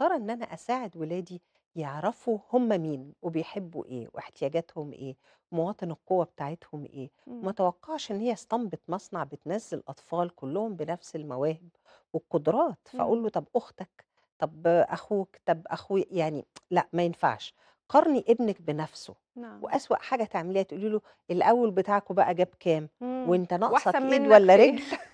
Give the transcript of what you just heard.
مضطرة إن أنا أساعد ولادي يعرفوا هم مين، وبيحبوا إيه، واحتياجاتهم إيه، مواطن القوة بتاعتهم إيه، ما إمم. توقعش إن هي استنبط مصنع بتنزّل أطفال كلّهم بنفس المواهب والقدرات، فأقول له إمم. طب أختك، طب أخوك، طب أخوي يعني لأ ما ينفعش، قارني ابنِك بنفسه، نعم. وأسوأ حاجة تعمليها تقولي له الأول بتاعكم بقى جاب كام، إمم، وأنت ناقصك إيد ولا رجل؟